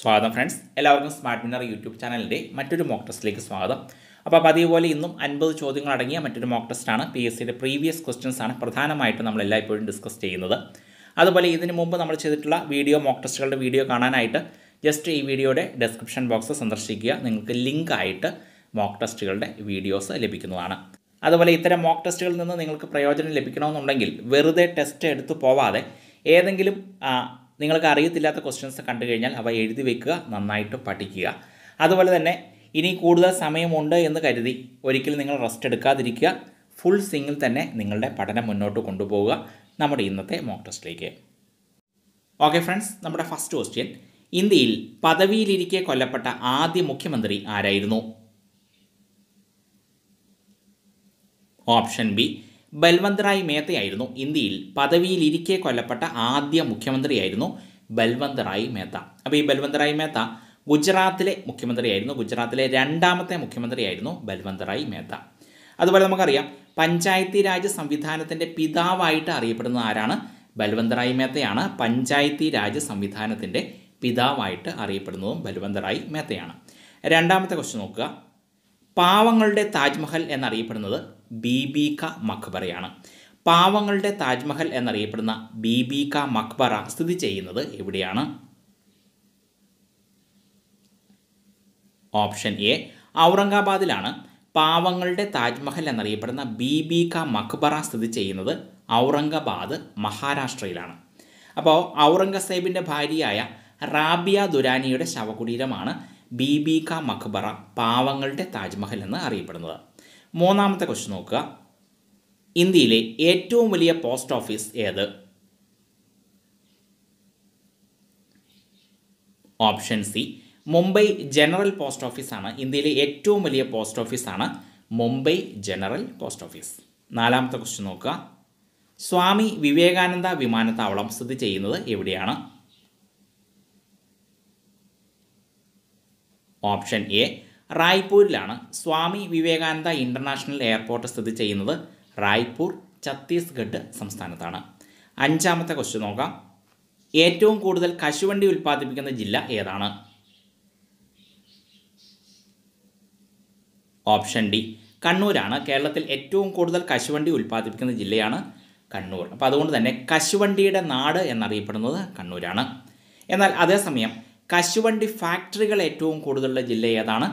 സ്വാഗതം ഫ്രണ്ട്സ് എല്ലാവർക്കും smart മിന്നർ YouTube ചാനലിൻ്റെ മറ്റൊരു മോക്ക് ടെസ്റ്റിലേക്ക് സ്വാഗതം അപ്പോൾ അതേപോലെ ഇന്നും അൻപത് ചോദ്യങ്ങൾ അടങ്ങിയ മറ്റൊരു മോക്ക് ടെസ്റ്റാണ് പി എസ് സിയുടെ പ്രീവിയസ് ക്വസ്റ്റ്യൻസ് ആണ് പ്രധാനമായിട്ടും നമ്മൾ എല്ലായ്പ്പോഴും ഡിസ്കസ് ചെയ്യുന്നത് അതുപോലെ ഇതിന് മുമ്പ് നമ്മൾ ചെയ്തിട്ടുള്ള വീഡിയോ മോക്ക് ടെസ്റ്റുകളുടെ വീഡിയോ കാണാനായിട്ട് ജസ്റ്റ് ഈ വീഡിയോയുടെ ഡിസ്ക്രിപ്ഷൻ ബോക്സ് സന്ദർശിക്കുക നിങ്ങൾക്ക് ലിങ്ക് ആയിട്ട് മോക്ക് ടെസ്റ്റുകളുടെ വീഡിയോസ് ലഭിക്കുന്നതാണ് അതുപോലെ ഇത്തരം മോക്ക് ടെസ്റ്റുകളിൽ നിന്ന് നിങ്ങൾക്ക് പ്രയോജനം ലഭിക്കണമെന്നുണ്ടെങ്കിൽ വെറുതെ ടെസ്റ്റ് എടുത്തു പോവാതെ ഏതെങ്കിലും നിങ്ങൾക്ക് അറിയത്തില്ലാത്ത ക്വസ്റ്റ്യൻസ് കണ്ടു കഴിഞ്ഞാൽ അവ എഴുതി വെക്കുക നന്നായിട്ട് പഠിക്കുക അതുപോലെ തന്നെ ഇനി കൂടുതൽ സമയമുണ്ട് എന്ന് കരുതി ഒരിക്കലും നിങ്ങൾ റെസ്റ്റ് എടുക്കാതിരിക്കുക ഫുൾ സിംഗിൽ തന്നെ നിങ്ങളുടെ പഠനം മുന്നോട്ട് കൊണ്ടുപോവുക നമ്മുടെ ഇന്നത്തെ മോക്ക് ടെസ്റ്റിലേക്ക് ഓക്കെ ഫ്രണ്ട്സ് നമ്മുടെ ഫസ്റ്റ് ക്വസ്റ്റ്യൻ ഇന്ത്യയിൽ പദവിയിലിരിക്കെ കൊല്ലപ്പെട്ട ആദ്യ മുഖ്യമന്ത്രി ആരായിരുന്നു ഓപ്ഷൻ ബി ബൽവന്ത്റായ് മേത്തയായിരുന്നു ഇന്ത്യയിൽ പദവിയിലിരിക്കെ കൊല്ലപ്പെട്ട ആദ്യ മുഖ്യമന്ത്രിയായിരുന്നു ബൽവന്ത് മേത്ത അപ്പോൾ ഈ ബൽവന്ത്റായ് മേത്ത ഗുജറാത്തിലെ മുഖ്യമന്ത്രിയായിരുന്നു ഗുജറാത്തിലെ രണ്ടാമത്തെ മുഖ്യമന്ത്രിയായിരുന്നു ബൽവന്ത് മേത്ത അതുപോലെ നമുക്കറിയാം പഞ്ചായത്തി രാജ് സംവിധാനത്തിൻ്റെ പിതാവായിട്ട് അറിയപ്പെടുന്ന ആരാണ് ബൽവന്ത്റായ് മേത്തയാണ് പഞ്ചായത്തി രാജ് സംവിധാനത്തിൻ്റെ പിതാവായിട്ട് അറിയപ്പെടുന്നതും ബൽവന്ത് മേത്തയാണ് രണ്ടാമത്തെ ക്വസ്റ്റ്യൻ നോക്കുക പാവങ്ങളുടെ താജ്മഹൽ എന്നറിയപ്പെടുന്നത് ബീബീക്ക മക്ബറയാണ് പാവങ്ങളുടെ താജ്മഹൽ എന്നറിയപ്പെടുന്ന ബീബീക്ക മക്ബറ സ്ഥിതി ചെയ്യുന്നത് എവിടെയാണ് ഓപ്ഷൻ എ ഔറംഗാബാദിലാണ് പാവങ്ങളുടെ താജ്മഹൽ എന്നറിയപ്പെടുന്ന ബീബീക്ക മക്ബറ സ്ഥിതി ചെയ്യുന്നത് ഔറംഗാബാദ് മഹാരാഷ്ട്രയിലാണ് അപ്പോൾ ഔറംഗസേബിൻ്റെ ഭാര്യയായ റാബിയ ദുരാനിയുടെ ശവകുടീരമാണ് ബീബി ക മഖബറ പാവങ്ങളുടെ താജ്മഹൽ എന്ന് അറിയപ്പെടുന്നത് മൂന്നാമത്തെ ക്വസ്റ്റ്യൻ നോക്കുക ഇന്ത്യയിലെ ഏറ്റവും വലിയ പോസ്റ്റ് ഓഫീസ് ഏത് option C Mumbai general post ഓഫീസാണ് ഇന്ത്യയിലെ ഏറ്റവും വലിയ പോസ്റ്റ് ഓഫീസാണ് മുംബൈ ജനറൽ പോസ്റ്റ് ഓഫീസ് നാലാമത്തെ ക്വസ്റ്റ്യൻ നോക്കുക സ്വാമി വിവേകാനന്ദ വിമാനത്താവളം സ്ഥിതി ചെയ്യുന്നത് എവിടെയാണ് ഓപ്ഷൻ എ റായ്പൂരിലാണ് സ്വാമി വിവേകാനന്ദ ഇൻ്റർനാഷണൽ എയർപോർട്ട് സ്ഥിതി ചെയ്യുന്നത് റായ്പൂർ ഛത്തീസ്ഗഡ് സംസ്ഥാനത്താണ് അഞ്ചാമത്തെ ക്വസ്റ്റ്യൻ നോക്കാം ഏറ്റവും കൂടുതൽ കശുവണ്ടി ഉൽപ്പാദിപ്പിക്കുന്ന ജില്ല ഏതാണ് ഓപ്ഷൻ ഡി കണ്ണൂരാണ് കേരളത്തിൽ ഏറ്റവും കൂടുതൽ കശുവണ്ടി ഉൽപ്പാദിപ്പിക്കുന്ന ജില്ലയാണ് കണ്ണൂർ അപ്പോൾ അതുകൊണ്ട് തന്നെ കശുവണ്ടിയുടെ നാട് എന്നറിയപ്പെടുന്നത് കണ്ണൂരാണ് എന്നാൽ അതേസമയം കശുവണ്ടി ഫാക്ടറികൾ ഏറ്റവും കൂടുതലുള്ള ജില്ല ഏതാണ്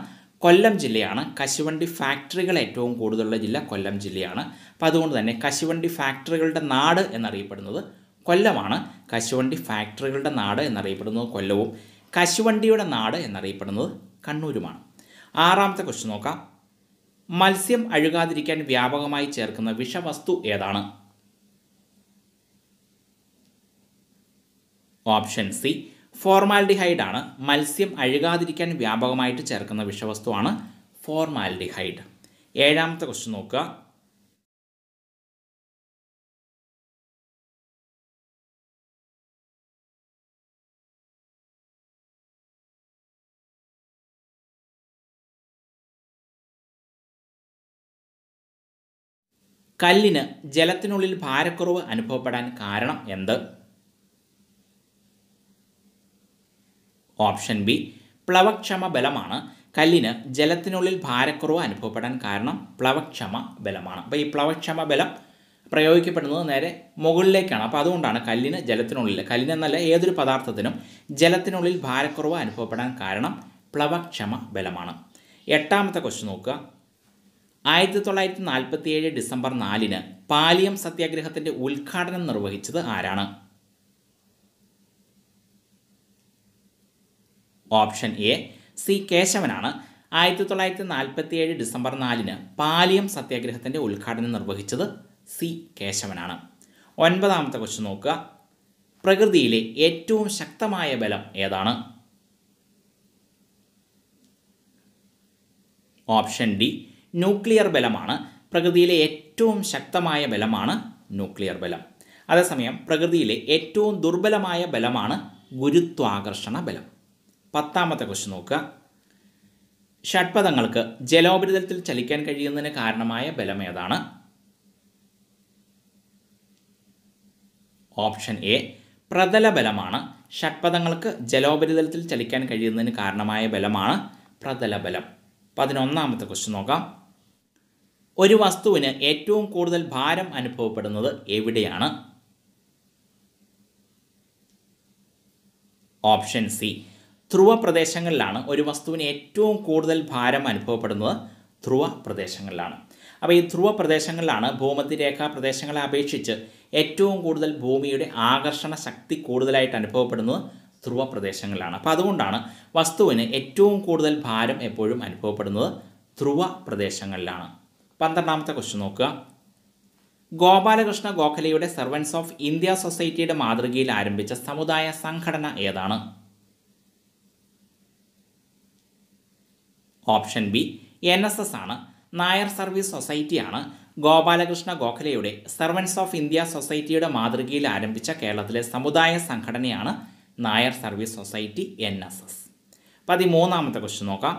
കൊല്ലം ജില്ലയാണ് കശുവണ്ടി ഫാക്ടറികൾ ഏറ്റവും കൂടുതലുള്ള ജില്ല കൊല്ലം ജില്ലയാണ് അപ്പോൾ അതുകൊണ്ട് തന്നെ കശുവണ്ടി ഫാക്ടറികളുടെ നാട് എന്നറിയപ്പെടുന്നത് കൊല്ലമാണ് കശുവണ്ടി ഫാക്ടറികളുടെ നാട് എന്നറിയപ്പെടുന്നത് കൊല്ലവും കശുവണ്ടിയുടെ നാട് എന്നറിയപ്പെടുന്നത് കണ്ണൂരുമാണ് ആറാമത്തെ ക്വസ്റ്റ്യൻ നോക്കാം മത്സ്യം അഴുകാതിരിക്കാൻ വ്യാപകമായി ചേർക്കുന്ന വിഷവസ്തു ഏതാണ് ഓപ്ഷൻ സി ആണ് മത്സ്യം അഴുകാതിരിക്കാൻ വ്യാപകമായിട്ട് ചേർക്കുന്ന വിഷവസ്തുവാണ് ഫോർമാൽഡിഹൈഡ് ഏഴാമത്തെ ക്വസ്റ്റ്യൻ നോക്കുക കല്ലിന് ജലത്തിനുള്ളിൽ ഭാരക്കുറവ് അനുഭവപ്പെടാൻ കാരണം എന്ത് ഓപ്ഷൻ ബി പ്ലവക്ഷമ ബലമാണ് കല്ലിന് ജലത്തിനുള്ളിൽ ഭാരക്കുറവ് അനുഭവപ്പെടാൻ കാരണം പ്ലവക്ഷമ ബലമാണ് അപ്പോൾ ഈ പ്ലവക്ഷമ ബലം പ്രയോഗിക്കപ്പെടുന്നത് നേരെ മുകളിലേക്കാണ് അപ്പോൾ അതുകൊണ്ടാണ് കല്ലിന് ജലത്തിനുള്ളിൽ കല്ലിനെന്നല്ല ഏതൊരു പദാർത്ഥത്തിനും ജലത്തിനുള്ളിൽ ഭാരക്കുറവ് അനുഭവപ്പെടാൻ കാരണം പ്ലവക്ഷമ ബലമാണ് എട്ടാമത്തെ ക്വസ്റ്റ്യൻ നോക്കുക ആയിരത്തി തൊള്ളായിരത്തി നാൽപ്പത്തിയേഴ് ഡിസംബർ നാലിന് പാലിയം സത്യാഗ്രഹത്തിൻ്റെ ഉദ്ഘാടനം നിർവഹിച്ചത് ആരാണ് ഓപ്ഷൻ എ സി കേശവനാണ് ആയിരത്തി തൊള്ളായിരത്തി ഏഴ് ഡിസംബർ നാലിന് പാലിയം സത്യാഗ്രഹത്തിൻ്റെ ഉദ്ഘാടനം നിർവഹിച്ചത് സി കേശവനാണ് ഒൻപതാമത്തെ ക്വസ്റ്റ്യൻ നോക്കുക പ്രകൃതിയിലെ ഏറ്റവും ശക്തമായ ബലം ഏതാണ് ഓപ്ഷൻ ഡി ന്യൂക്ലിയർ ബലമാണ് പ്രകൃതിയിലെ ഏറ്റവും ശക്തമായ ബലമാണ് ന്യൂക്ലിയർ ബലം അതേസമയം പ്രകൃതിയിലെ ഏറ്റവും ദുർബലമായ ബലമാണ് ഗുരുത്വാകർഷണ ബലം പത്താമത്തെ ക്വസ്റ്റ്യൻ നോക്കുക ഷഡ്പഥങ്ങൾക്ക് ജലോപരിതലത്തിൽ ചലിക്കാൻ കഴിയുന്നതിന് കാരണമായ ബലം ഏതാണ് ഓപ്ഷൻ എ പ്രതല ബലമാണ് ഷഡ്പഥങ്ങൾക്ക് ജലോപരിതലത്തിൽ ചലിക്കാൻ കഴിയുന്നതിന് കാരണമായ ബലമാണ് പ്രതല ബലം പതിനൊന്നാമത്തെ ക്വസ്റ്റ്യൻ നോക്കാം ഒരു വസ്തുവിന് ഏറ്റവും കൂടുതൽ ഭാരം അനുഭവപ്പെടുന്നത് എവിടെയാണ് ഓപ്ഷൻ സി ധ്രുവ പ്രദേശങ്ങളിലാണ് ഒരു വസ്തുവിന് ഏറ്റവും കൂടുതൽ ഭാരം അനുഭവപ്പെടുന്നത് ധ്രുവ പ്രദേശങ്ങളിലാണ് അപ്പോൾ ഈ ധ്രുവ പ്രദേശങ്ങളിലാണ് ഭൂമധ്യരേഖാ പ്രദേശങ്ങളെ അപേക്ഷിച്ച് ഏറ്റവും കൂടുതൽ ഭൂമിയുടെ ആകർഷണ ശക്തി കൂടുതലായിട്ട് അനുഭവപ്പെടുന്നത് ധ്രുവ പ്രദേശങ്ങളിലാണ് അപ്പോൾ അതുകൊണ്ടാണ് വസ്തുവിന് ഏറ്റവും കൂടുതൽ ഭാരം എപ്പോഴും അനുഭവപ്പെടുന്നത് ധ്രുവ പ്രദേശങ്ങളിലാണ് പന്ത്രണ്ടാമത്തെ ക്വസ്റ്റ്യൻ നോക്കുക ഗോപാലകൃഷ്ണ ഗോഖലെയുടെ സെർവൻസ് ഓഫ് ഇന്ത്യ സൊസൈറ്റിയുടെ മാതൃകയിൽ ആരംഭിച്ച സമുദായ സംഘടന ഏതാണ് option B N S S ആണ് നായർ സർവീസ് സൊസൈറ്റിയാണ് ഗോപാലകൃഷ്ണ ഗോഖലെയുടെ സർവൻസ് ഓഫ് ഇന്ത്യ സൊസൈറ്റിയുടെ മാതൃകയിൽ ആരംഭിച്ച കേരളത്തിലെ സമുദായ സംഘടനയാണ് Nair service society N S S പതിമൂന്നാമത്തെ ക്വസ്റ്റ്യൻ നോക്കാം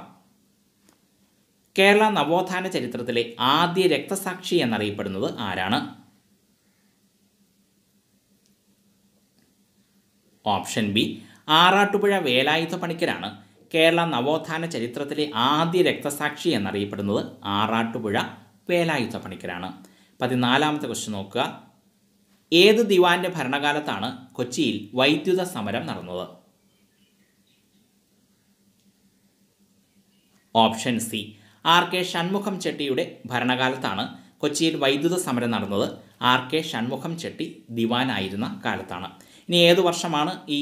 കേരള നവോത്ഥാന ചരിത്രത്തിലെ ആദ്യ രക്തസാക്ഷി എന്നറിയപ്പെടുന്നത് ആരാണ് ഓപ്ഷൻ ബി ആറാട്ടുപുഴ വേലായുധ പണിക്കരാണ് കേരള നവോത്ഥാന ചരിത്രത്തിലെ ആദ്യ രക്തസാക്ഷി എന്നറിയപ്പെടുന്നത് ആറാട്ടുപുഴ വേലായുധ പണിക്കരാണ് പതിനാലാമത്തെ ക്വസ്റ്റ്യൻ നോക്കുക ഏത് ദിവാന്റെ ഭരണകാലത്താണ് കൊച്ചിയിൽ വൈദ്യുത സമരം നടന്നത് option C R K Shanmukham ചെട്ടിയുടെ ഭരണകാലത്താണ് കൊച്ചിയിൽ വൈദ്യുത സമരം നടന്നത് ആർ കെ ഷൺമുഖം ചെട്ടി ദിവാനായിരുന്ന കാലത്താണ് ഇനി ഏത് വർഷമാണ് ഈ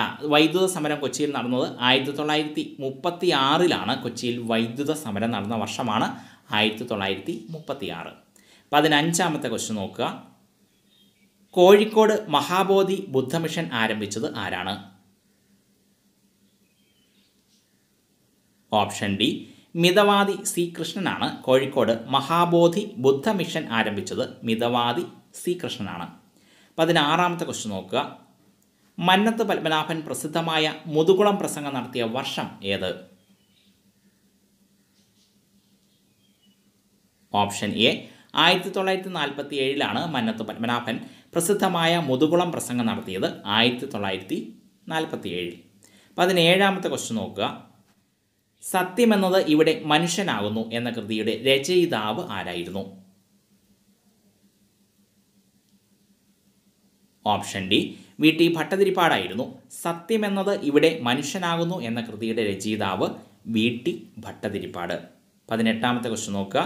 ആ വൈദ്യുത സമരം കൊച്ചിയിൽ നടന്നത് ആയിരത്തി തൊള്ളായിരത്തി മുപ്പത്തി ആറിലാണ് കൊച്ചിയിൽ വൈദ്യുത സമരം നടന്ന വർഷമാണ് ആയിരത്തി തൊള്ളായിരത്തി മുപ്പത്തി ആറ് പതിനഞ്ചാമത്തെ ക്വസ്റ്റ്യൻ നോക്കുക കോഴിക്കോട് മഹാബോധി ബുദ്ധമിഷൻ ആരംഭിച്ചത് ആരാണ് ഓപ്ഷൻ ഡി മിതവാദി സി കൃഷ്ണനാണ് കോഴിക്കോട് മഹാബോധി ബുദ്ധ മിഷൻ ആരംഭിച്ചത് മിതവാദി സി കൃഷ്ണനാണ് പതിനാറാമത്തെ ക്വസ്റ്റ്യൻ നോക്കുക മന്നത്ത് പത്മനാഭൻ പ്രസിദ്ധമായ മുതുകുളം പ്രസംഗം നടത്തിയ വർഷം ഏത് ഓപ്ഷൻ എ ആയിരത്തി തൊള്ളായിരത്തി നാൽപ്പത്തി ഏഴിലാണ് മന്നത്ത് പത്മനാഭൻ പ്രസിദ്ധമായ മുതുകുളം പ്രസംഗം നടത്തിയത് ആയിരത്തി തൊള്ളായിരത്തി നാൽപ്പത്തി ഏഴിൽ പതിനേഴാമത്തെ ക്വസ്റ്റ്യൻ നോക്കുക സത്യമെന്നത് ഇവിടെ മനുഷ്യനാകുന്നു എന്ന കൃതിയുടെ രചയിതാവ് ആരായിരുന്നു ഓപ്ഷൻ ഡി വി ടി ഭട്ടതിരിപ്പാടായിരുന്നു സത്യമെന്നത് ഇവിടെ മനുഷ്യനാകുന്നു എന്ന കൃതിയുടെ രചയിതാവ് വി ടി ഭട്ടതിരിപ്പാട് പതിനെട്ടാമത്തെ ക്വസ്റ്റ്യൻ നോക്കുക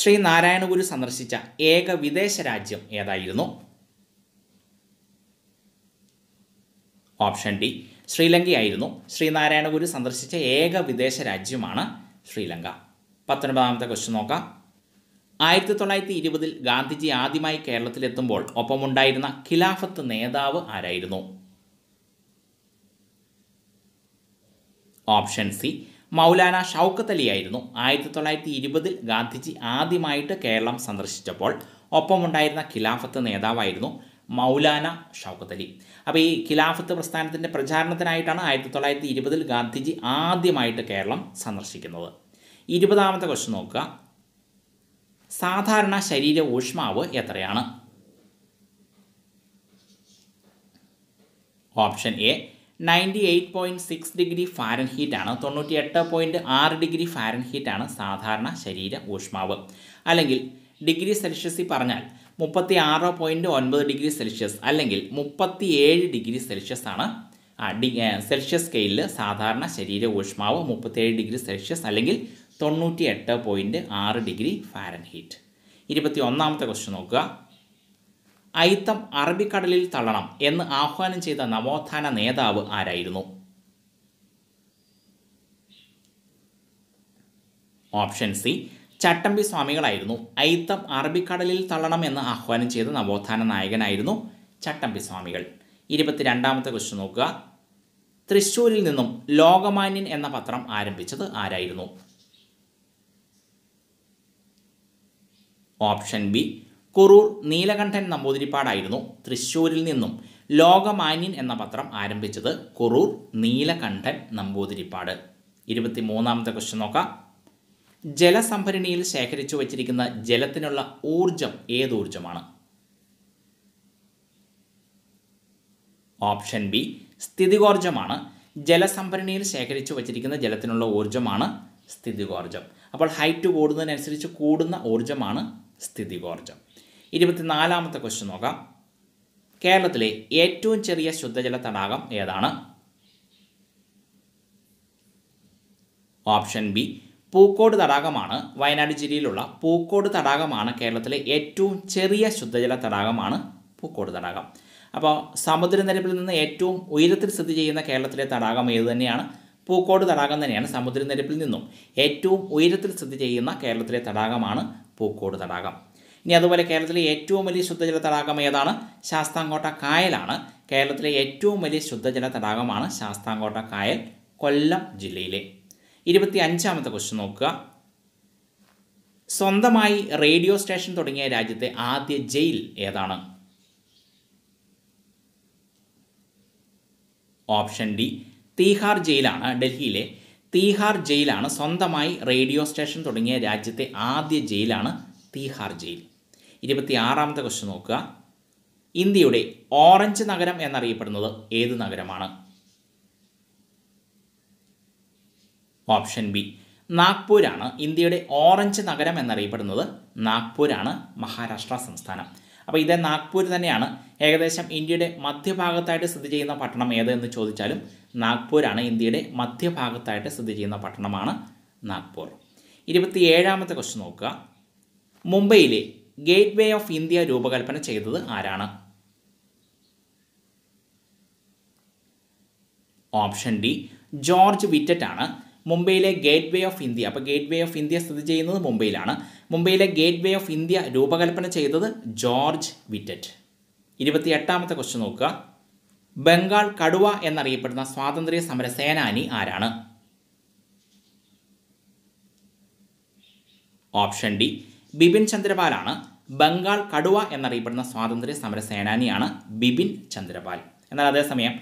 ശ്രീ നാരായണഗുരു സന്ദർശിച്ച ഏക വിദേശ രാജ്യം ഏതായിരുന്നു ഓപ്ഷൻ ഡി ശ്രീലങ്കയായിരുന്നു ശ്രീനാരായണഗുരു സന്ദർശിച്ച ഏക വിദേശ രാജ്യമാണ് ശ്രീലങ്ക പത്തൊൻപതാമത്തെ ക്വസ്റ്റ്യൻ നോക്കാം ആയിരത്തി തൊള്ളായിരത്തി ഇരുപതിൽ ഗാന്ധിജി ആദ്യമായി കേരളത്തിലെത്തുമ്പോൾ ഒപ്പമുണ്ടായിരുന്ന ഖിലാഫത്ത് നേതാവ് ആരായിരുന്നു ഓപ്ഷൻ സി മൗലാന ഷൗക്കത്ത് ആയിരുന്നു ആയിരത്തി തൊള്ളായിരത്തി ഇരുപതിൽ ഗാന്ധിജി ആദ്യമായിട്ട് കേരളം സന്ദർശിച്ചപ്പോൾ ഒപ്പമുണ്ടായിരുന്ന ഖിലാഫത്ത് നേതാവായിരുന്നു മൗലാന ഷൗക്കത്ത് അലി അപ്പോൾ ഈ ഖിലാഫത്ത് പ്രസ്ഥാനത്തിൻ്റെ പ്രചാരണത്തിനായിട്ടാണ് ആയിരത്തി തൊള്ളായിരത്തി ഇരുപതിൽ ഗാന്ധിജി ആദ്യമായിട്ട് കേരളം സന്ദർശിക്കുന്നത് ഇരുപതാമത്തെ ക്വസ്റ്റ് നോക്കുക സാധാരണ ശരീര ഊഷ്മാവ് എത്രയാണ് option A ninety eight point six degree ഫാരൻ ഹീറ്റാണ് തൊണ്ണൂറ്റി എട്ട് പോയിൻറ്റ് ആറ് ഡിഗ്രി ഫാരൻ ഹീറ്റാണ് സാധാരണ ശരീര ഊഷ്മാവ് അല്ലെങ്കിൽ ഡിഗ്രി സെൽഷ്യസിൽ പറഞ്ഞാൽ മുപ്പത്തി ആറ് പോയിൻറ്റ് ഒൻപത് ഡിഗ്രി സെൽഷ്യസ് അല്ലെങ്കിൽ മുപ്പത്തി ഏഴ് ഡിഗ്രി സെൽഷ്യസ് ആണ് സെൽഷ്യസ് സ്കെയിലിൽ സാധാരണ ശരീര ഊഷ്മാവ് മുപ്പത്തേഴ് ഡിഗ്രി സെൽഷ്യസ് അല്ലെങ്കിൽ തൊണ്ണൂറ്റി എട്ട് പോയിൻറ്റ് ആറ് ഡിഗ്രി ഫാരൻഹീറ്റ് ഇരുപത്തി ഒന്നാമത്തെ ക്വസ്റ്റ്യൻ നോക്കുക ഐത്തം അറബിക്കടലിൽ തള്ളണം എന്ന് ആഹ്വാനം ചെയ്ത നവോത്ഥാന നേതാവ് ആരായിരുന്നു ഓപ്ഷൻ സി ചട്ടമ്പി സ്വാമികളായിരുന്നു ഐത്തം അറബിക്കടലിൽ തള്ളണം എന്ന് ആഹ്വാനം ചെയ്ത നവോത്ഥാന നായകനായിരുന്നു ചട്ടമ്പി സ്വാമികൾ ഇരുപത്തിരണ്ടാമത്തെ ക്വസ്റ്റ്യൻ നോക്കുക തൃശ്ശൂരിൽ നിന്നും ലോകമാന്യൻ എന്ന പത്രം ആരംഭിച്ചത് ആരായിരുന്നു ഓപ്ഷൻ ബി കുറൂർ നീലകണ്ഠൻ നമ്പൂതിരിപ്പാടായിരുന്നു തൃശ്ശൂരിൽ നിന്നും ലോകമാന്യൻ എന്ന പത്രം ആരംഭിച്ചത് കുറൂർ നീലകണ്ഠൻ നമ്പൂതിരിപ്പാട് ഇരുപത്തി മൂന്നാമത്തെ ക്വസ്റ്റ്യൻ നോക്കാം ജലസംഭരണിയിൽ ശേഖരിച്ചു വച്ചിരിക്കുന്ന ജലത്തിനുള്ള ഊർജം ഊർജമാണ് ഓപ്ഷൻ ബി സ്ഥിതികോർജമാണ് ജലസംഭരണിയിൽ ശേഖരിച്ചു വച്ചിരിക്കുന്ന ജലത്തിനുള്ള ഊർജ്ജമാണ് സ്ഥിതികോർജം അപ്പോൾ ഹൈറ്റ് കൂടുന്നതിനനുസരിച്ച് കൂടുന്ന ഊർജ്ജമാണ് സ്ഥിതി ഊർജം ഇരുപത്തിനാലാമത്തെ ക്വസ്റ്റ്യൻ നോക്കാം കേരളത്തിലെ ഏറ്റവും ചെറിയ ശുദ്ധജല തടാകം ഏതാണ് ഓപ്ഷൻ ബി പൂക്കോട് തടാകമാണ് വയനാട് ജില്ലയിലുള്ള പൂക്കോട് തടാകമാണ് കേരളത്തിലെ ഏറ്റവും ചെറിയ ശുദ്ധജല തടാകമാണ് പൂക്കോട് തടാകം അപ്പോൾ സമുദ്രനിരപ്പിൽ നിന്ന് ഏറ്റവും ഉയരത്തിൽ സ്ഥിതി ചെയ്യുന്ന കേരളത്തിലെ തടാകം ഏത് തന്നെയാണ് പൂക്കോട് തടാകം തന്നെയാണ് സമുദ്രനിരപ്പിൽ നിന്നും ഏറ്റവും ഉയരത്തിൽ സ്ഥിതി ചെയ്യുന്ന കേരളത്തിലെ തടാകമാണ് പൂക്കോട് തടാകം ഇനി അതുപോലെ കേരളത്തിലെ ഏറ്റവും വലിയ ശുദ്ധജല തടാകം ഏതാണ് ശാസ്താംകോട്ട കായലാണ് കേരളത്തിലെ ഏറ്റവും വലിയ ശുദ്ധജല തടാകമാണ് ശാസ്താംകോട്ട കായൽ കൊല്ലം ജില്ലയിലെ ഇരുപത്തി അഞ്ചാമത്തെ ക്വസ്റ്റ്യൻ നോക്കുക സ്വന്തമായി റേഡിയോ സ്റ്റേഷൻ തുടങ്ങിയ രാജ്യത്തെ ആദ്യ ജയിൽ ഏതാണ് ഓപ്ഷൻ ഡി തീഹാർ ജയിലാണ് ഡൽഹിയിലെ തീഹാർ ജയിലാണ് സ്വന്തമായി റേഡിയോ സ്റ്റേഷൻ തുടങ്ങിയ രാജ്യത്തെ ആദ്യ ജയിലാണ് തീഹാർ ജയിൽ ഇരുപത്തി ആറാമത്തെ ക്വസ്റ്റ്യൻ നോക്കുക ഇന്ത്യയുടെ ഓറഞ്ച് നഗരം എന്നറിയപ്പെടുന്നത് ഏത് നഗരമാണ് ഓപ്ഷൻ ബി നാഗ്പൂരാണ് ഇന്ത്യയുടെ ഓറഞ്ച് നഗരം എന്നറിയപ്പെടുന്നത് നാഗ്പൂരാണ് മഹാരാഷ്ട്ര സംസ്ഥാനം അപ്പോൾ ഇതേ നാഗ്പൂർ തന്നെയാണ് ഏകദേശം ഇന്ത്യയുടെ മധ്യഭാഗത്തായിട്ട് സ്ഥിതി ചെയ്യുന്ന പട്ടണം ഏതെന്ന് ചോദിച്ചാലും നാഗ്പൂരാണ് ഇന്ത്യയുടെ മധ്യഭാഗത്തായിട്ട് സ്ഥിതി ചെയ്യുന്ന പട്ടണമാണ് നാഗ്പൂർ ഇരുപത്തി ഏഴാമത്തെ ക്വസ്റ്റ്യൻ നോക്കുക മുംബൈയിലെ ഗേറ്റ് വേ ഓഫ് ഇന്ത്യ രൂപകൽപ്പന ചെയ്തത് ആരാണ് ഓപ്ഷൻ ഡി ജോർജ് വിറ്ററ്റ് ആണ് മുംബൈയിലെ ഗേറ്റ് വേ ഓഫ് ഇന്ത്യ അപ്പോൾ ഗേറ്റ് വേ ഓഫ് ഇന്ത്യ സ്ഥിതി ചെയ്യുന്നത് മുംബൈയിലാണ് മുംബൈയിലെ ഗേറ്റ് വേ ഓഫ് ഇന്ത്യ രൂപകൽപ്പന ചെയ്തത് ജോർജ് വിറ്ററ്റ് എട്ടാമത്തെ ക്വസ്റ്റ്യൻ നോക്കുക ബംഗാൾ കടുവ എന്നറിയപ്പെടുന്ന സ്വാതന്ത്ര്യ സമര സേനാനി ആരാണ് ഓപ്ഷൻ ഡി ബിപിൻ ചന്ദ്രപാലാണ് ബംഗാൾ കടുവ എന്നറിയപ്പെടുന്ന സ്വാതന്ത്ര്യ സമര സേനാനിയാണ് ബിപിൻ ചന്ദ്രപാൽ എന്നാൽ അതേസമയം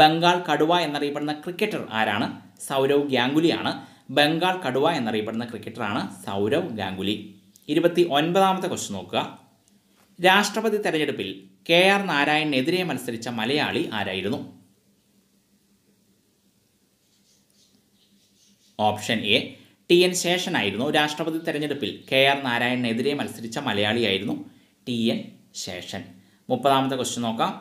ബംഗാൾ കടുവ എന്നറിയപ്പെടുന്ന ക്രിക്കറ്റർ ആരാണ് സൗരവ് ഗാംഗുലിയാണ് ബംഗാൾ കടുവ എന്നറിയപ്പെടുന്ന ക്രിക്കറ്ററാണ് സൗരവ് ഗാംഗുലി ഇരുപത്തി ഒൻപതാമത്തെ ക്വസ്റ്റ്യൻ നോക്കുക രാഷ്ട്രപതി തെരഞ്ഞെടുപ്പിൽ കെ ആർ നാരായണനെതിരെ മത്സരിച്ച മലയാളി ആരായിരുന്നു ഓപ്ഷൻ എ ടി എൻ ശേഷനായിരുന്നു രാഷ്ട്രപതി തെരഞ്ഞെടുപ്പിൽ കെ ആർ നാരായണനെതിരെ മത്സരിച്ച മലയാളിയായിരുന്നു ടി എൻ ശേഷൻ മുപ്പതാമത്തെ ക്വസ്റ്റ്യൻ നോക്കാം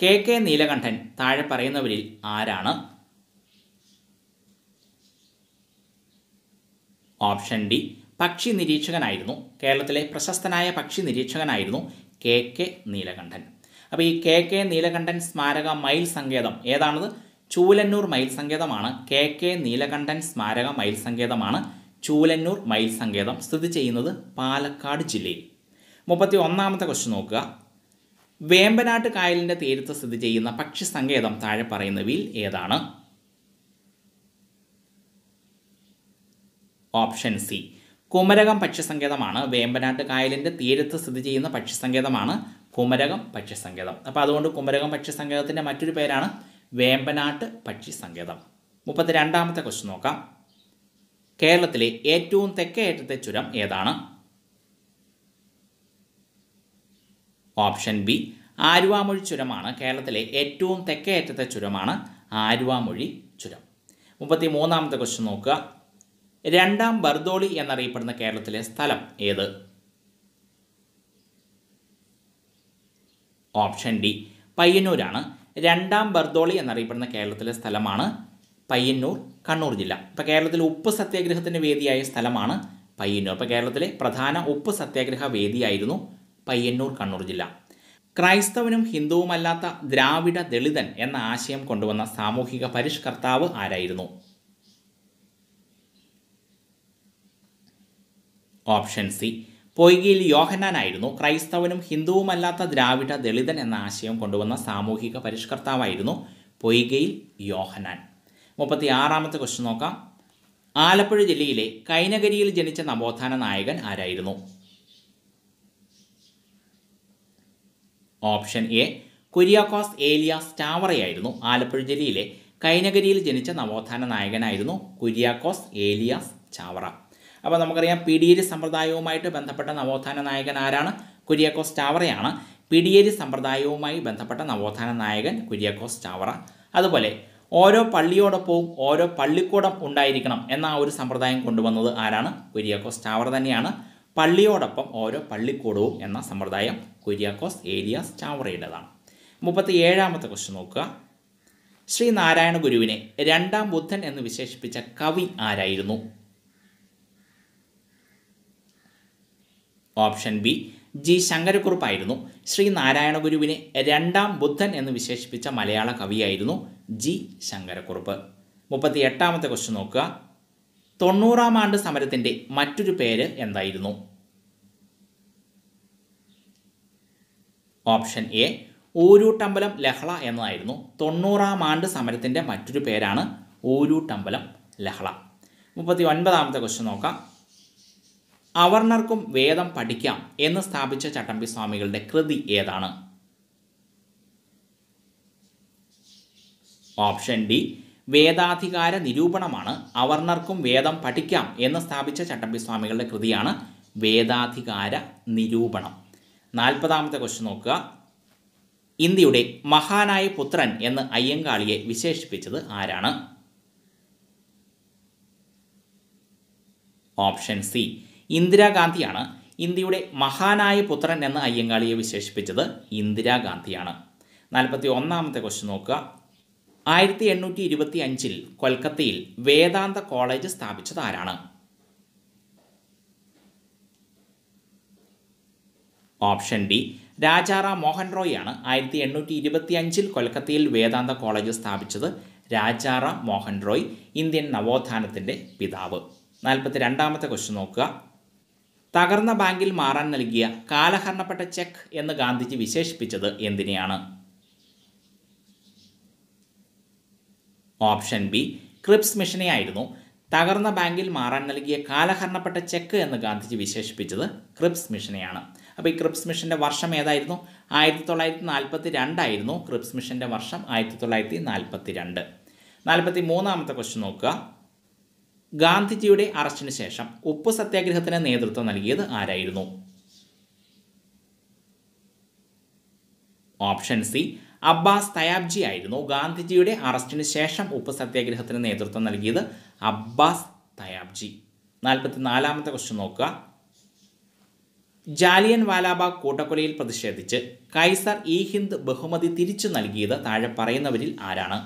കെ കെ നീലകണ്ഠൻ താഴെ പറയുന്നവരിൽ ആരാണ് ഓപ്ഷൻ ഡി പക്ഷി നിരീക്ഷകനായിരുന്നു കേരളത്തിലെ പ്രശസ്തനായ പക്ഷി നിരീക്ഷകനായിരുന്നു കെ കെ നീലകണ്ഠൻ അപ്പോൾ ഈ കെ കെ നീലകണ്ഠൻ സ്മാരക മയിൽ സങ്കേതം ഏതാണത് ചൂലന്നൂർ മയിൽ സങ്കേതമാണ് കെ കെ നീലകണ്ഠൻ സ്മാരക മയിൽ സങ്കേതമാണ് ചൂലന്നൂർ മയിൽ സങ്കേതം സ്ഥിതി ചെയ്യുന്നത് പാലക്കാട് ജില്ലയിൽ മുപ്പത്തി ഒന്നാമത്തെ ക്വസ്റ്റ്യൻ നോക്കുക വേമ്പനാട്ട് കായലിൻ്റെ തീരത്ത് സ്ഥിതി ചെയ്യുന്ന പക്ഷി സങ്കേതം താഴെ പറയുന്നവയിൽ ഏതാണ് ഓപ്ഷൻ സി കുമരകം പക്ഷിസങ്കേതമാണ് വേമ്പനാട്ട് കായലിൻ്റെ തീരത്ത് സ്ഥിതി ചെയ്യുന്ന പക്ഷിസങ്കേതമാണ് കുമരകം പക്ഷിസങ്കേതം അപ്പോൾ അതുകൊണ്ട് കുമരകം പക്ഷിസങ്കേതത്തിൻ്റെ മറ്റൊരു പേരാണ് വേമ്പനാട്ട് പക്ഷിസങ്കേതം മുപ്പത്തി രണ്ടാമത്തെ ക്വസ്റ്റ്യൻ നോക്കാം കേരളത്തിലെ ഏറ്റവും തെക്കേറ്റത്തെ ചുരം ഏതാണ് ഓപ്ഷൻ ബി ആരുവാമൊഴി ചുരമാണ് കേരളത്തിലെ ഏറ്റവും തെക്കേയറ്റത്തെ ചുരമാണ് ആരുവാമൊഴി ചുരം മുപ്പത്തി മൂന്നാമത്തെ ക്വസ്റ്റ്യൻ നോക്കുക രണ്ടാം ബർദോളി എന്നറിയപ്പെടുന്ന കേരളത്തിലെ സ്ഥലം ഏത് ഓപ്ഷൻ ഡി പയ്യന്നൂരാണ് രണ്ടാം ബർദോളി എന്നറിയപ്പെടുന്ന കേരളത്തിലെ സ്ഥലമാണ് പയ്യന്നൂർ കണ്ണൂർ ജില്ല അപ്പോൾ കേരളത്തിൽ ഉപ്പ് സത്യാഗ്രഹത്തിൻ്റെ വേദിയായ സ്ഥലമാണ് പയ്യന്നൂർ അപ്പോൾ കേരളത്തിലെ പ്രധാന ഉപ്പ് സത്യാഗ്രഹ വേദിയായിരുന്നു പയ്യന്നൂർ കണ്ണൂർ ജില്ല ക്രൈസ്തവനും ഹിന്ദുവുമല്ലാത്ത ദ്രാവിഡ ദളിതൻ എന്ന ആശയം കൊണ്ടുവന്ന സാമൂഹിക പരിഷ്കർത്താവ് ആരായിരുന്നു ഓപ്ഷൻ സി പൊയ്കയിൽ യോഹന്നാനായിരുന്നു ക്രൈസ്തവനും ഹിന്ദുവുമല്ലാത്ത ദ്രാവിഡ ദളിതൻ എന്ന ആശയം കൊണ്ടുവന്ന സാമൂഹിക പരിഷ്കർത്താവായിരുന്നു പൊയ്കയിൽ യോഹനാൻ മുപ്പത്തി ആറാമത്തെ ക്വസ്റ്റ്യൻ നോക്കാം ആലപ്പുഴ ജില്ലയിലെ കൈനഗരിയിൽ ജനിച്ച നവോത്ഥാന നായകൻ ആരായിരുന്നു ഓപ്ഷൻ എ കുര്യാക്കോസ് ഏലിയാസ് ടാവറയായിരുന്നു ആലപ്പുഴ ജില്ലയിലെ കൈനഗരിയിൽ ജനിച്ച നവോത്ഥാന നായകനായിരുന്നു കുര്യാക്കോസ് ഏലിയാസ് ചാവറ അപ്പോൾ നമുക്കറിയാം പിടിയേരി സമ്പ്രദായവുമായിട്ട് ബന്ധപ്പെട്ട നവോത്ഥാന നായകൻ ആരാണ് കുര്യാക്കോസ് ചാവറയാണ് പിടിയേരി സമ്പ്രദായവുമായി ബന്ധപ്പെട്ട നവോത്ഥാന നായകൻ കുര്യാക്കോസ് ചാവറ അതുപോലെ ഓരോ പള്ളിയോടൊപ്പവും ഓരോ പള്ളിക്കൂടം ഉണ്ടായിരിക്കണം എന്ന ഒരു സമ്പ്രദായം കൊണ്ടുവന്നത് ആരാണ് കുര്യാക്കോസ് ചാവറ തന്നെയാണ് പള്ളിയോടൊപ്പം ഓരോ പള്ളിക്കൂടവും എന്ന സമ്പ്രദായം കുര്യാക്കോസ് ഏലിയാസ് ചാവറയുടേതാണ് മുപ്പത്തി ഏഴാമത്തെ ക്വസ്റ്റ്യൻ നോക്കുക ശ്രീനാരായണ ഗുരുവിനെ രണ്ടാം ബുദ്ധൻ എന്ന് വിശേഷിപ്പിച്ച കവി ആരായിരുന്നു ഓപ്ഷൻ ബി ജി ശങ്കരക്കുറുപ്പായിരുന്നു ശ്രീനാരായണ ഗുരുവിനെ രണ്ടാം ബുദ്ധൻ എന്ന് വിശേഷിപ്പിച്ച മലയാള കവിയായിരുന്നു ജി ശങ്കരക്കുറുപ്പ് മുപ്പത്തി എട്ടാമത്തെ ക്വസ്റ്റ്യൻ നോക്കുക തൊണ്ണൂറാം ആണ്ട് സമരത്തിൻ്റെ മറ്റൊരു പേര് എന്തായിരുന്നു ഓപ്ഷൻ എ ഊരൂട്ടമ്പലം ലഹള എന്നതായിരുന്നു തൊണ്ണൂറാം ആണ്ട് സമരത്തിൻ്റെ മറ്റൊരു പേരാണ് ഊരൂട്ടമ്പലം ലഹള മുപ്പത്തി ഒൻപതാമത്തെ ക്വസ്റ്റ്യൻ നോക്കാം അവർണർക്കും വേദം പഠിക്കാം എന്ന് സ്ഥാപിച്ച ചട്ടമ്പി സ്വാമികളുടെ കൃതി ഏതാണ് ഓപ്ഷൻ ഡി വേദാധികാര നിരൂപണമാണ് അവർണർക്കും വേദം പഠിക്കാം എന്ന് സ്ഥാപിച്ച ചട്ടമ്പി സ്വാമികളുടെ കൃതിയാണ് വേദാധികാര നിരൂപണം നാൽപ്പതാമത്തെ ക്വസ്റ്റ്യൻ നോക്കുക ഇന്ത്യയുടെ മഹാനായ പുത്രൻ എന്ന് അയ്യങ്കാളിയെ വിശേഷിപ്പിച്ചത് ആരാണ് ഓപ്ഷൻ സി ഇന്ദിരാഗാന്ധിയാണ് ഇന്ത്യയുടെ മഹാനായ പുത്രൻ എന്ന് അയ്യങ്കാളിയെ വിശേഷിപ്പിച്ചത് ഇന്ദിരാഗാന്ധിയാണ് നാൽപ്പത്തി ഒന്നാമത്തെ ക്വസ്റ്റ്യൻ നോക്കുക ആയിരത്തി എണ്ണൂറ്റി ഇരുപത്തി അഞ്ചിൽ കൊൽക്കത്തയിൽ വേദാന്ത കോളേജ് സ്ഥാപിച്ചത് ആരാണ് ഓപ്ഷൻ ഡി രാജാറാം മോഹൻ റോയ് ആണ് ആയിരത്തി എണ്ണൂറ്റി ഇരുപത്തി അഞ്ചിൽ കൊൽക്കത്തയിൽ വേദാന്ത കോളേജ് സ്ഥാപിച്ചത് രാജാറാം മോഹൻ റോയ് ഇന്ത്യൻ നവോത്ഥാനത്തിൻ്റെ പിതാവ് നാൽപ്പത്തി രണ്ടാമത്തെ ക്വസ്റ്റ്യൻ നോക്കുക തകർന്ന ബാങ്കിൽ മാറാൻ നൽകിയ കാലഹരണപ്പെട്ട ചെക്ക് എന്ന് ഗാന്ധിജി വിശേഷിപ്പിച്ചത് എന്തിനെയാണ് ഓപ്ഷൻ ബി ക്രിപ്സ് ആയിരുന്നു തകർന്ന ബാങ്കിൽ മാറാൻ നൽകിയ കാലഹരണപ്പെട്ട ചെക്ക് എന്ന് ഗാന്ധിജി വിശേഷിപ്പിച്ചത് ക്രിപ്സ് മിഷനെയാണ് അപ്പോൾ ഈ ക്രിപ്സ് മിഷൻ്റെ വർഷം ഏതായിരുന്നു ആയിരത്തി തൊള്ളായിരത്തി നാൽപ്പത്തി രണ്ടായിരുന്നു ക്രിപ്സ് മിഷൻ്റെ വർഷം ആയിരത്തി തൊള്ളായിരത്തി നാൽപ്പത്തി രണ്ട് നാൽപ്പത്തി മൂന്നാമത്തെ ക്വസ്റ്റ്യൻ നോക്കുക ഗാന്ധിജിയുടെ അറസ്റ്റിന് ശേഷം ഉപ്പ് സത്യാഗ്രഹത്തിന് നേതൃത്വം നൽകിയത് ആരായിരുന്നു ഓപ്ഷൻ സി അബ്ബാസ് തയാബ്ജി ആയിരുന്നു ഗാന്ധിജിയുടെ അറസ്റ്റിന് ശേഷം ഉപ്പ് സത്യാഗ്രഹത്തിന് നേതൃത്വം നൽകിയത് അബ്ബാസ് തയാബ്ജി നാൽപ്പത്തി നാലാമത്തെ ക്വസ്റ്റ്യൻ നോക്കുക ജാലിയൻ വാലാബാഗ് കൂട്ടക്കൊലയിൽ പ്രതിഷേധിച്ച് കൈസർ ഈ ഹിന്ദ് ബഹുമതി തിരിച്ചു നൽകിയത് താഴെ പറയുന്നവരിൽ ആരാണ്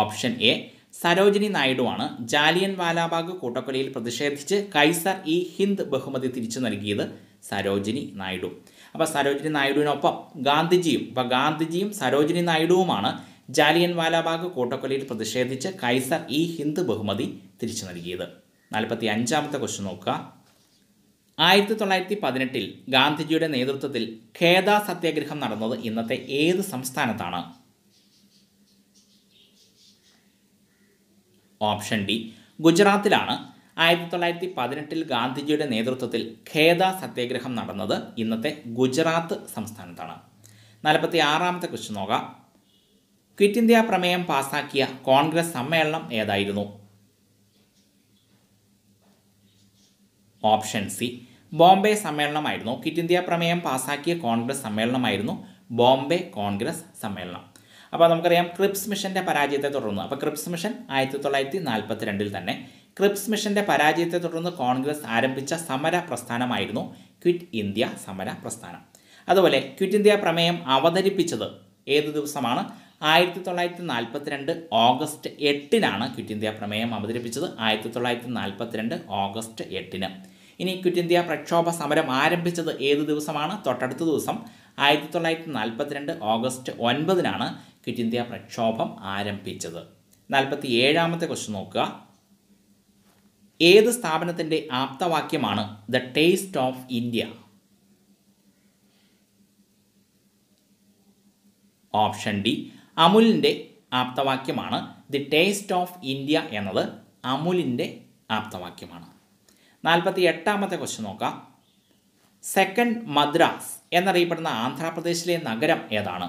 ഓപ്ഷൻ എ സരോജിനി ആണ് ജാലിയൻ വാലാബാഗ് കൂട്ടക്കൊലയിൽ പ്രതിഷേധിച്ച് കൈസർ ഈ ഹിന്ദ് ബഹുമതി തിരിച്ചു നൽകിയത് സരോജിനി നായിഡു അപ്പോൾ സരോജിനി നായിഡുവിനൊപ്പം ഗാന്ധിജിയും അപ്പോൾ ഗാന്ധിജിയും സരോജിനി നായിഡുവുമാണ് ജാലിയൻ വാലാബാഗ് കൂട്ടക്കൊലയിൽ പ്രതിഷേധിച്ച് കൈസർ ഈ ഹിന്ദു ബഹുമതി തിരിച്ചു നൽകിയത് നാൽപ്പത്തി അഞ്ചാമത്തെ ക്വസ്റ്റ്യൻ നോക്കുക ആയിരത്തി തൊള്ളായിരത്തി പതിനെട്ടിൽ ഗാന്ധിജിയുടെ നേതൃത്വത്തിൽ ഖേദ സത്യാഗ്രഹം നടന്നത് ഇന്നത്തെ ഏത് സംസ്ഥാനത്താണ് ഓപ്ഷൻ ഡി ഗുജറാത്തിലാണ് ആയിരത്തി തൊള്ളായിരത്തി പതിനെട്ടിൽ ഗാന്ധിജിയുടെ നേതൃത്വത്തിൽ ഖേദ സത്യാഗ്രഹം നടന്നത് ഇന്നത്തെ ഗുജറാത്ത് സംസ്ഥാനത്താണ് നാൽപ്പത്തി ആറാമത്തെ ക്വസ്റ്റ്യൻ നോക്കാം ക്വിറ്റ് ഇന്ത്യ പ്രമേയം പാസാക്കിയ കോൺഗ്രസ് സമ്മേളനം ഏതായിരുന്നു ഓപ്ഷൻ സി ബോംബെ സമ്മേളനമായിരുന്നു ക്വിറ്റ് ഇന്ത്യ പ്രമേയം പാസാക്കിയ കോൺഗ്രസ് സമ്മേളനമായിരുന്നു ബോംബെ കോൺഗ്രസ് സമ്മേളനം അപ്പോൾ നമുക്കറിയാം ക്രിപ്സ് മിഷൻ്റെ പരാജയത്തെ തുടർന്ന് അപ്പോൾ ക്രിപ്സ് മിഷൻ ആയിരത്തി തൊള്ളായിരത്തി നാൽപ്പത്തി രണ്ടിൽ തന്നെ ക്രിപ്സ് മിഷന്റെ പരാജയത്തെ തുടർന്ന് കോൺഗ്രസ് ആരംഭിച്ച സമര പ്രസ്ഥാനമായിരുന്നു ക്വിറ്റ് ഇന്ത്യ സമര പ്രസ്ഥാനം അതുപോലെ ക്വിറ്റ് ഇന്ത്യ പ്രമേയം അവതരിപ്പിച്ചത് ഏത് ദിവസമാണ് ആയിരത്തി തൊള്ളായിരത്തി നാൽപ്പത്തിരണ്ട് ഓഗസ്റ്റ് എട്ടിനാണ് ക്വിറ്റ് ഇന്ത്യ പ്രമേയം അവതരിപ്പിച്ചത് ആയിരത്തി തൊള്ളായിരത്തി നാൽപ്പത്തിരണ്ട് ഓഗസ്റ്റ് എട്ടിന് ഇനി ക്വിറ്റ് ഇന്ത്യ പ്രക്ഷോഭ സമരം ആരംഭിച്ചത് ഏത് ദിവസമാണ് തൊട്ടടുത്ത ദിവസം ആയിരത്തി തൊള്ളായിരത്തി നാൽപ്പത്തിരണ്ട് ഓഗസ്റ്റ് ഒൻപതിനാണ് ക്വിറ്റ് ഇന്ത്യ പ്രക്ഷോഭം ആരംഭിച്ചത് നാൽപ്പത്തി ഏഴാമത്തെ ക്വസ്റ്റ്യൻ നോക്കുക ഏത് സ്ഥാപനത്തിൻ്റെ ആപ്തവാക്യമാണ് the taste of India option D അമുലിൻ്റെ ആപ്തവാക്യമാണ് ദി ടേസ്റ്റ് ഓഫ് ഇന്ത്യ എന്നത് അമുലിൻ്റെ ആപ്തവാക്യമാണ് നാൽപ്പത്തി എട്ടാമത്തെ ക്വസ്റ്റ്യൻ നോക്കാം സെക്കൻഡ് മദ്രാസ് എന്നറിയപ്പെടുന്ന ആന്ധ്രാപ്രദേശിലെ നഗരം ഏതാണ്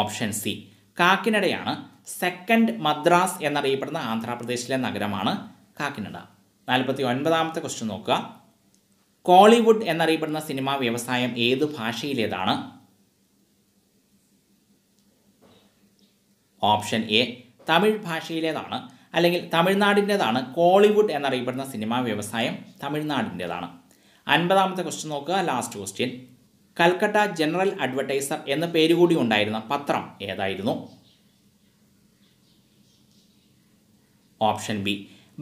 ഓപ്ഷൻ സി കാക്കിനടയാണ് സെക്കൻഡ് മദ്രാസ് എന്നറിയപ്പെടുന്ന ആന്ധ്രാപ്രദേശിലെ നഗരമാണ് കാക്കിനഡ നാൽപ്പത്തി ഒൻപതാമത്തെ ക്വസ്റ്റ്യൻ നോക്കുക കോളിവുഡ് എന്നറിയപ്പെടുന്ന സിനിമാ വ്യവസായം ഏത് ഭാഷയിലേതാണ് ഓപ്ഷൻ എ തമിഴ് ഭാഷയിലേതാണ് അല്ലെങ്കിൽ തമിഴ്നാടിൻ്റെതാണ് കോളിവുഡ് എന്നറിയപ്പെടുന്ന സിനിമാ വ്യവസായം തമിഴ്നാടിൻ്റെതാണ് അൻപതാമത്തെ ക്വസ്റ്റ്യൻ നോക്കുക last question Calcutta general advertiser എന്ന പേരുകൂടി ഉണ്ടായിരുന്ന പത്രം ഏതായിരുന്നു ഓപ്ഷൻ ബി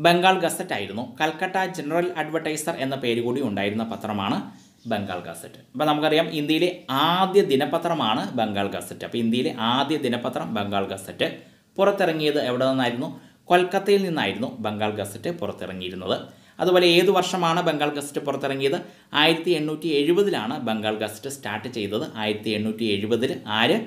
ബംഗാൾ ഗസറ്റ് ആയിരുന്നു കൽക്കട്ട ജനറൽ അഡ്വർടൈസർ എന്ന പേര് കൂടി ഉണ്ടായിരുന്ന പത്രമാണ് ബംഗാൾ ഗസറ്റ് അപ്പോൾ നമുക്കറിയാം ഇന്ത്യയിലെ ആദ്യ ദിനപത്രമാണ് ബംഗാൾ ഗസറ്റ് അപ്പോൾ ഇന്ത്യയിലെ ആദ്യ ദിനപത്രം ബംഗാൾ ഗസറ്റ് പുറത്തിറങ്ങിയത് എവിടെ നിന്നായിരുന്നു കൊൽക്കത്തയിൽ നിന്നായിരുന്നു ബംഗാൾ ഗസറ്റ് പുറത്തിറങ്ങിയിരുന്നത് അതുപോലെ ഏത് വർഷമാണ് ബംഗാൾ ഗസറ്റ് പുറത്തിറങ്ങിയത് ആയിരത്തി എണ്ണൂറ്റി എഴുപതിലാണ് ബംഗാൾ ഗസറ്റ് സ്റ്റാർട്ട് ചെയ്തത് ആയിരത്തി എണ്ണൂറ്റി എഴുപതിൽ ആര്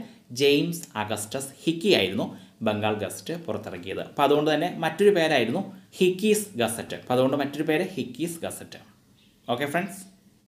ജെയിംസ് അഗസ്റ്റസ് ഹിക്കി ആയിരുന്നു ബംഗാൾ ഗസറ്റ് പുറത്തിറക്കിയത് അപ്പോൾ അതുകൊണ്ട് തന്നെ മറ്റൊരു പേരായിരുന്നു ഹിക്കീസ് ഗസറ്റ് അപ്പോൾ അതുകൊണ്ട് മറ്റൊരു പേര് ഹിക്കീസ് ഗസറ്റ് ഓക്കെ ഫ്രണ്ട്സ്